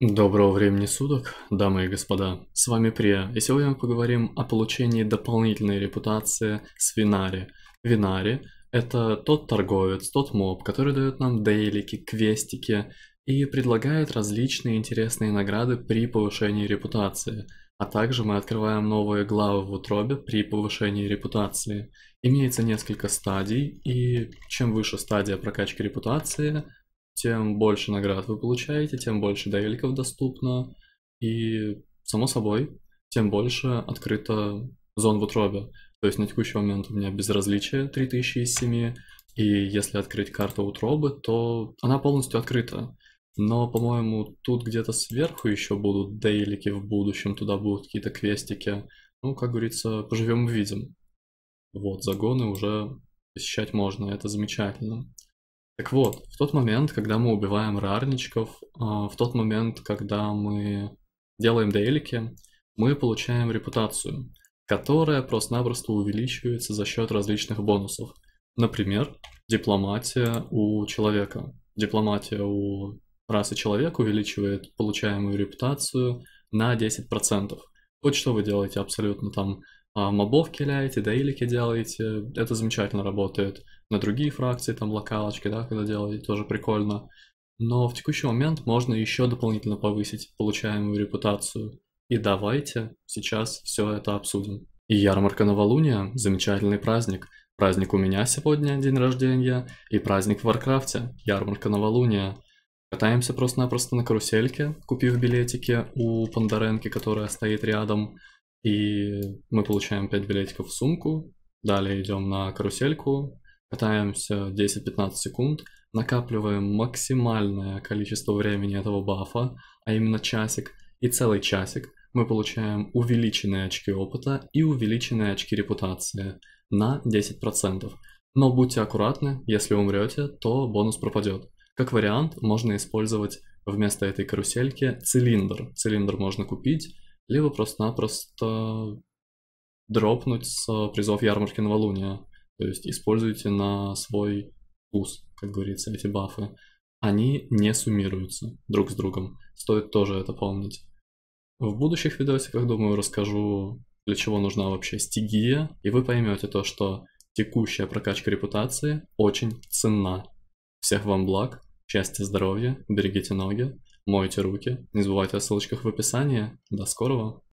Доброго времени суток, дамы и господа, с вами Прия, и сегодня мы поговорим о получении дополнительной репутации с Винари. Винари – это тот торговец, тот моб, который дает нам дейлики, квестики и предлагает различные интересные награды при повышении репутации. А также мы открываем новые главы в утробе при повышении репутации. Имеется несколько стадий, и чем выше стадия прокачки репутации, тем больше наград вы получаете, тем больше дейликов доступно, и, само собой, тем больше открыто зон в утробе. То есть на текущий момент у меня безразличие 3000 из 7, и если открыть карту утробы, то она полностью открыта. Но, по-моему, тут где-то сверху еще будут дейлики в будущем, туда будут какие-то квестики. Ну, как говорится, поживем увидим. Вот, загоны уже посещать можно, это замечательно. Так вот, в тот момент, когда мы убиваем рарничков, а, в тот момент, когда мы делаем дейлики, мы получаем репутацию, которая просто-напросто увеличивается за счет различных бонусов. Например, дипломатия у человека. Дипломатия у расы человека увеличивает получаемую репутацию на 10%. Хоть что вы делаете абсолютно там, а, мобов киляете, дейлики делаете, это замечательно работает – на другие фракции, там локалочки, да, когда делали, тоже прикольно. Но в текущий момент можно еще дополнительно повысить получаемую репутацию. И давайте сейчас все это обсудим. И ярмарка новолуния – замечательный праздник. Праздник у меня сегодня, день рождения, и праздник в Варкрафте, ярмарка новолуния. Катаемся просто-напросто на карусельке, купив билетики у пандаренки которая стоит рядом. И мы получаем 5 билетиков в сумку. Далее идем на карусельку, Катаемся 10-15 секунд, накапливаем максимальное количество времени этого бафа, а именно часик и целый часик, мы получаем увеличенные очки опыта и увеличенные очки репутации на 10%. Но будьте аккуратны, если умрете, то бонус пропадет. Как вариант, можно использовать вместо этой карусельки цилиндр. Цилиндр можно купить, либо просто-напросто дропнуть с призов ярмарки новолуния. То есть используйте на свой вкус, как говорится, эти бафы. Они не суммируются друг с другом. Стоит тоже это помнить. В будущих видосиках, думаю, расскажу, для чего нужна вообще стигия, и вы поймете то, что текущая прокачка репутации очень ценна. Всех вам благ, счастья, здоровья, берегите ноги, мойте руки, не забывайте о ссылочках в описании. До скорого!